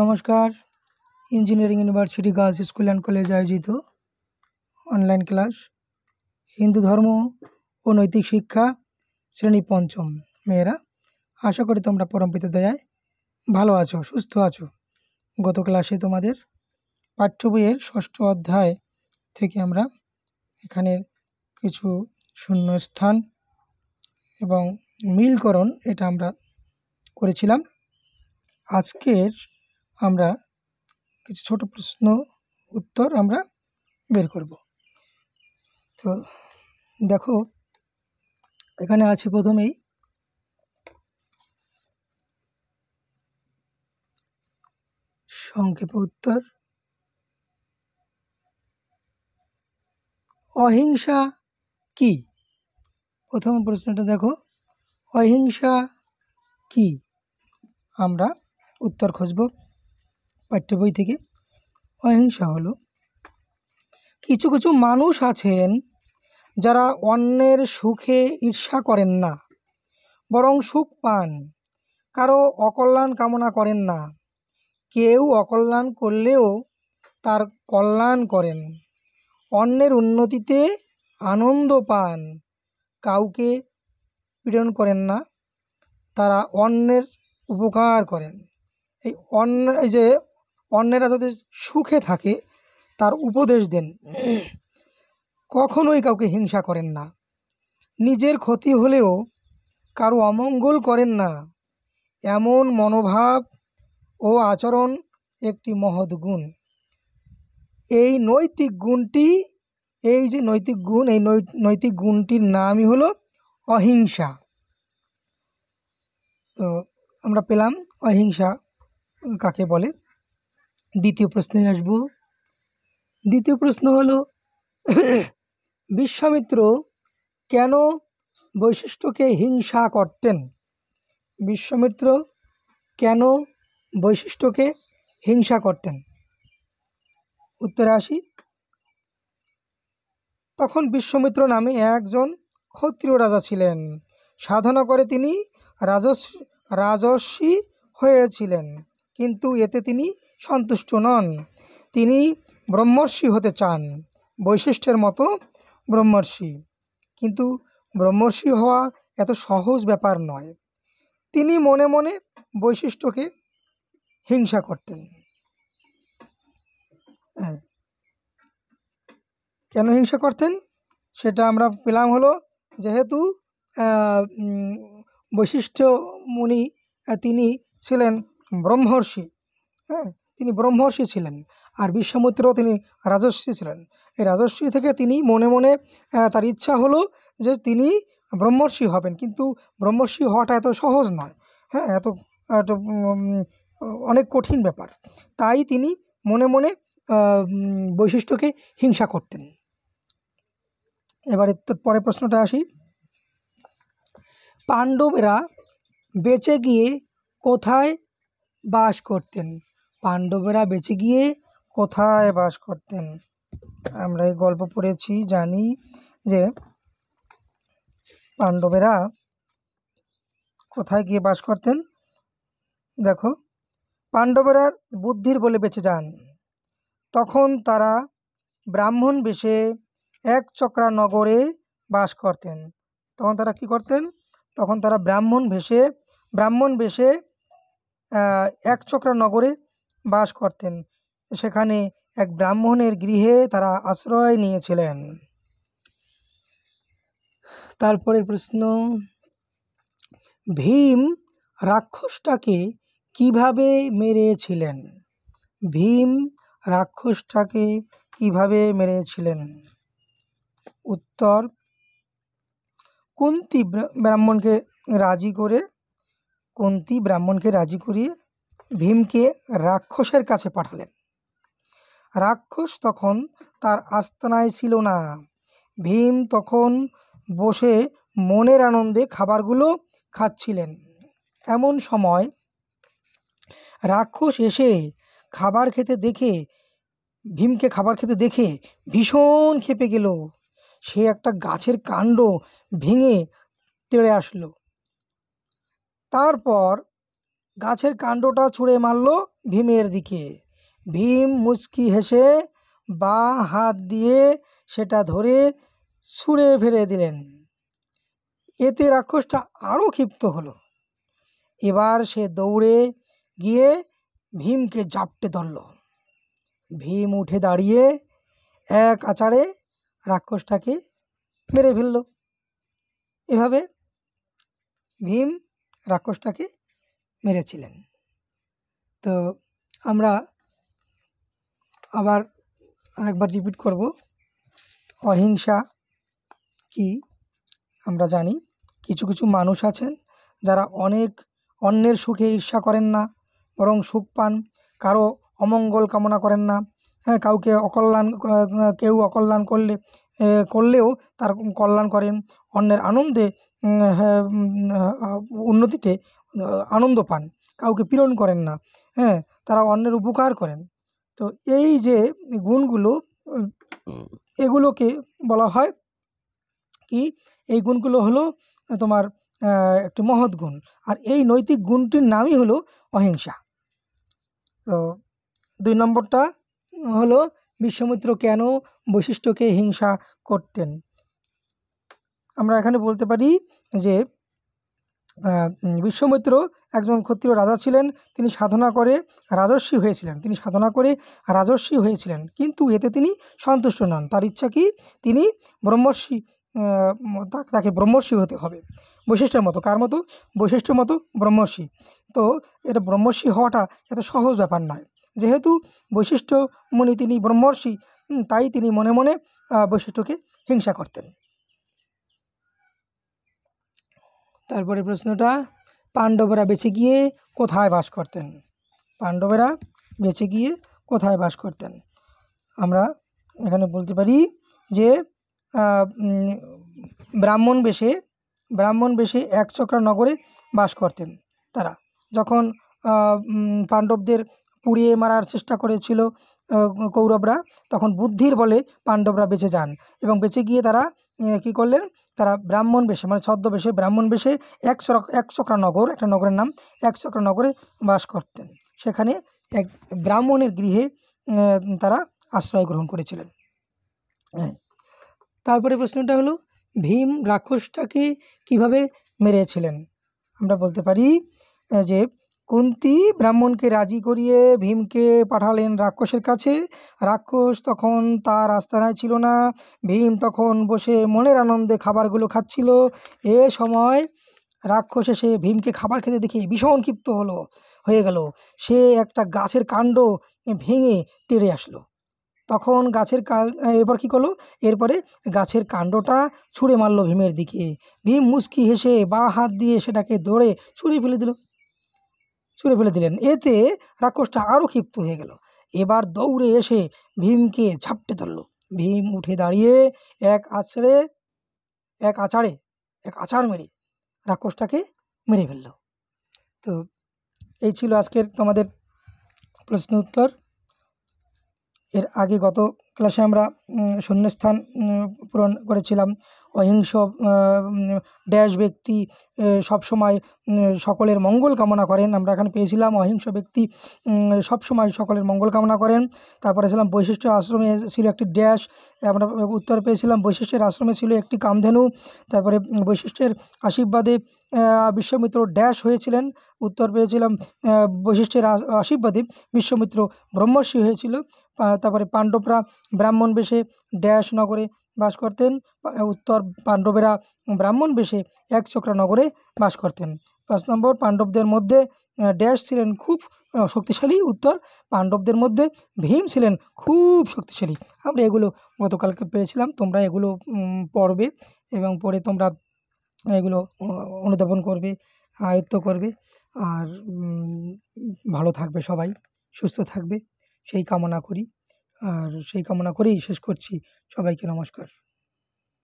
নমস্কার engineering university girls school and college আয়োজিত online class Hindu ধর্ম ও নৈতিক শিক্ষা শ্রেণী পঞ্চম মেয়েরা আশা করি তোমরা পরম্পিত দয়ায় ভালো আছো সুস্থ আছো গত ক্লাসে তোমাদের পাঠ্য বইয়ের ষষ্ঠ অধ্যায় থেকে আমরা এখানের কিছু শূন্যস্থান এবং মিলকরণ এটা আমরা করেছিলাম আজকের আমরা কিছু ছোট প্রশ্ন উত্তর আমরা বের করব তো দেখো এখানে আছে প্রথমেই সংক্ষেপ উত্তর অহিংসা কি প্রথম প্রশ্নটা দেখো অহিংসা কি আমরা উত্তর খুঁজব পাঠ্য বই থেকে অহিংসা হলো কিছু কিছু মানুষ আছেন যারা অন্যের সুখে ঈর্ষা করেন না বরং সুখ পান কারো অকল্যাণ কামনা করেন না কেউ অকল্যাণ করলেও তার কল্যাণ করেন অন্যের উন্নতিতে আনন্দ পান কাউকে পীড়ন করেন না তারা অন্যের উপকার করেন এই অন্য এই যে অন্যেরা যাতে সুখে থাকে তার উপদেশ দেন কখনোই কাউকে হিংসা করেন না নিজের ক্ষতি হলেও কারো অমঙ্গল করেন না এমন মনোভাব ও আচরণ একটি মহৎ গুণ এই নৈতিক গুণটি এই যে নৈতিক গুণ এই নৈতিক গুণটির নামই হলো অহিংসা তো আমরা পেলাম অহিংসা কাকে বলে দ্বিতীয় প্রশ্নে আসব দ্বিতীয় প্রশ্ন হলো বিশ্বামিত্র কেন বৈশিষ্ট্যকে হিংসা করতেন বিশ্বামিত্র কেন বৈশিষ্ট্যকে হিংসা করতেন উত্তরে আসি তখন বিশ্বমিত্র নামে একজন ক্ষত্রিয় রাজা ছিলেন সাধনা করে তিনি রাজস্বী হয়েছিলেন কিন্তু এতে তিনি সন্তুষ্ট নন তিনি ব্রহ্মর্ষি হতে চান বৈশিষ্ট্যের মতো ব্রহ্মর্ষি কিন্তু ব্রহ্মর্ষি হওয়া এত সহজ ব্যাপার নয় তিনি মনে মনে বৈশিষ্ট্যকে হিংসা করতেন হ্যাঁ। কেন হিংসা করতেন সেটা আমরা পেলাম হলো যেহেতু বৈশিষ্ট্য মুনি তিনি ছিলেন ব্রহ্মর্ষি হ্যাঁ তিনি ব্রহ্মর্ষি ছিলেন আর বিশ্বামিত্রও তিনি রাজস্বী ছিলেন এই রাজস্বী থেকে তিনি মনে মনে তার ইচ্ছা হলো যে তিনি ব্রহ্মর্ষি হবেন কিন্তু ব্রহ্মর্ষি হওয়াটা এত সহজ নয় হ্যাঁ এত অনেক কঠিন ব্যাপার তাই তিনি মনে মনে বৈশিষ্ট্যকে হিংসা করতেন এবারে পরে প্রশ্নটা আসি পাণ্ডবেরা বেঁচে গিয়ে কোথায় বাস করতেন পাণ্ডবেরা বেঁচে গিয়ে কোথায় বাস করতেন আমরা এই গল্প পড়েছি জানি যে পাণ্ডবেরা কোথায় গিয়ে বাস করতেন দেখো পাণ্ডবেরা বুদ্ধির বলে বেঁচে যান তখন তারা ব্রাহ্মণ বেশে এক চক্রা নগরে বাস করতেন তখন তারা কি করতেন তখন তারা ব্রাহ্মণ ভেসে ব্রাহ্মণ বেশে এক চক্রা নগরে বাস করতেন সেখানে এক ব্রাহ্মণের গৃহে তারা আশ্রয় নিয়েছিলেন তারপরের প্রশ্ন ভীম রাক্ষসটাকে কিভাবে মেরেছিলেন ভীম রাক্ষসটাকে কিভাবে মেরেছিলেন উত্তর কুন্তি ব্রাহ্মণকে রাজি করে কুন্তি ব্রাহ্মণকে রাজি করিয়ে ভীমকে রাক্ষসের কাছে পাঠালেন রাক্ষস তখন তার আস্তানায় ছিল না ভীম তখন বসে মনের আনন্দে খাবারগুলো খাচ্ছিলেন এমন সময় রাক্ষস এসে খাবার খেতে দেখে ভীমকে খাবার খেতে দেখে ভীষণ খেপে গেল সে একটা গাছের কাণ্ড ভেঙে তেড়ে আসলো তারপর গাছের কাণ্ডটা ছুঁড়ে মারল ভীমের দিকে ভীম মুচকি হেসে বা হাত দিয়ে সেটা ধরে ছুঁড়ে ফেলে দিলেন এতে রাক্ষসটা আরও ক্ষিপ্ত হলো এবার সে দৌড়ে গিয়ে ভীমকে জাপটে ধরল ভীম উঠে দাঁড়িয়ে এক আচারে রাক্ষসটাকে মেরে ফেলল এভাবে ভীম রাক্ষসটাকে মেরেছিলেন তো আমরা আবার আরেকবার রিপিট করব অহিংসা কি আমরা জানি কিছু কিছু মানুষ আছেন যারা অনেক অন্যের সুখে ঈর্ষা করেন না বরং সুখ পান কারো অমঙ্গল কামনা করেন না হ্যাঁ কাউকে অকল্যাণ কেউ অকল্যাণ করলে করলেও তার কল্যাণ করেন অন্যের আনন্দে হ্যাঁ, উন্নতিতে আনন্দ পান কাউকে পীড়ন করেন না হ্যাঁ তারা অন্যের উপকার করেন তো এই যে গুণগুলো এগুলোকে বলা হয় কি এই গুণগুলো হলো তোমার একটি মহৎ গুণ আর এই নৈতিক গুণটির নামই হলো অহিংসা তো দুই নম্বরটা হলো বিশ্বমিত্র কেন বৈশিষ্ট্যকে হিংসা করতেন আমরা এখানে বলতে পারি যে বিশ্বমিত্র একজন ক্ষত্রিয় রাজা ছিলেন তিনি সাধনা করে রাজস্বী হয়েছিলেন তিনি সাধনা করে রাজস্বী হয়েছিলেন কিন্তু এতে তিনি সন্তুষ্ট নন তার ইচ্ছা কি তিনি ব্রহ্মর্ষি তাকে ব্রহ্মর্ষি হতে হবে বৈশিষ্ট্যের মতো কার মতো বৈশিষ্ট্যের মতো ব্রহ্মর্ষি তো এটা ব্রহ্মর্ষি হওয়াটা এত সহজ ব্যাপার নয় যেহেতু বৈশিষ্ট্য মুনি তিনি ব্রহ্মর্ষি তাই তিনি মনে মনে বৈশিষ্ট্যকে হিংসা করতেন তারপরে প্রশ্নটা পাণ্ডবরা বেঁচে গিয়ে কোথায় বাস করতেন পাণ্ডবেরা বেঁচে গিয়ে কোথায় বাস করতেন আমরা এখানে বলতে পারি যে ব্রাহ্মণ বেশে ব্রাহ্মণ বেশে এক চক্রা নগরে বাস করতেন তারা যখন পাণ্ডবদের পুড়িয়ে মারার চেষ্টা করেছিল কৌরবরা তখন বুদ্ধির বলে পাণ্ডবরা বেঁচে যান এবং বেঁচে গিয়ে তারা কি করলেন তারা ব্রাহ্মণ বেশে মানে ছদ্মবেশে ব্রাহ্মণ বেশে একশো একশোকরা নগর একটা নগরের নাম একশোকরা নগরে বাস করতেন সেখানে এক ব্রাহ্মণের গৃহে তারা আশ্রয় গ্রহণ করেছিলেন হ্যাঁ তারপরে প্রশ্নটা হলো ভীম রাক্ষসটাকে কিভাবে মেরেছিলেন আমরা বলতে পারি যে কুন্তি ব্রাহ্মণকে রাজি করিয়ে ভীমকে পাঠালেন রাক্ষসের কাছে রাক্ষস তখন তার আস্তানায় ছিল না ভীম তখন বসে মনের আনন্দে খাবারগুলো খাচ্ছিল এ সময় রাক্ষস এসে ভীমকে খাবার খেতে দেখে ভীষণ ক্ষিপ্ত হলো হয়ে গেল সে একটা গাছের কাণ্ড ভেঙে তেড়ে আসলো তখন গাছের এরপর কী করলো এরপরে গাছের কাণ্ডটা ছুঁড়ে মারলো ভীমের দিকে ভীম মুস্কি হেসে বা হাত দিয়ে সেটাকে ধরে ছুঁড়ে ফেলে দিল ছুঁড়ে ফেলে দিলেন এতে রাক্ষসটা আরও ক্ষিপ্ত হয়ে গেল এবার দৌড়ে এসে ভীমকে ঝাপটে ধরল ভীম উঠে দাঁড়িয়ে এক আছড়ে এক আছাড়ে এক আছাড় মেরে রাক্ষসটাকে মেরে ফেলল তো এই ছিল আজকের তোমাদের প্রশ্ন উত্তর এর আগে গত ক্লাসে আমরা শূন্যস্থান পূরণ করেছিলাম অহিংস ড্যাশ ব্যক্তি সবসময় সকলের মঙ্গল কামনা করেন আমরা এখানে পেয়েছিলাম অহিংস ব্যক্তি সবসময় সকলের মঙ্গল কামনা করেন তারপরে ছিলাম বৈশিষ্ট্যের আশ্রমে ছিল একটি ড্যাশ আমরা উত্তর পেয়েছিলাম বৈশিষ্ট্যের আশ্রমে ছিল একটি কামধেনু তারপরে বৈশিষ্ট্যের আশীর্বাদে বিশ্বমিত্র ড্যাশ হয়েছিলেন উত্তর পেয়েছিলাম বৈশিষ্ট্যের আশীর্বাদে বিশ্বমিত্র ব্রহ্মশ্রী হয়েছিল তারপরে পাণ্ডবরা ব্রাহ্মণ বেশে ড্যাশ নগরে বাস করতেন উত্তর পাণ্ডবেরা ব্রাহ্মণ বেশে এক চক্রা নগরে বাস করতেন পাঁচ নম্বর পাণ্ডবদের মধ্যে ড্যাশ ছিলেন খুব শক্তিশালী উত্তর পাণ্ডবদের মধ্যে ভীম ছিলেন খুব শক্তিশালী আমরা এগুলো গতকালকে পেয়েছিলাম তোমরা এগুলো পড়বে এবং পড়ে তোমরা এগুলো অনুধাবন করবে আয়ত্ত করবে আর ভালো থাকবে সবাই সুস্থ থাকবে সেই কামনা করি আর সেই কামনা করেই শেষ করছি সবাইকে নমস্কার